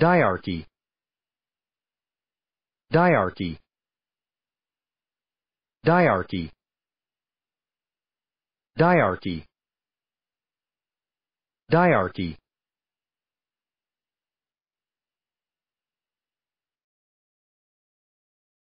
Diarchy Diarchy Diarchy Diarchy Diarchy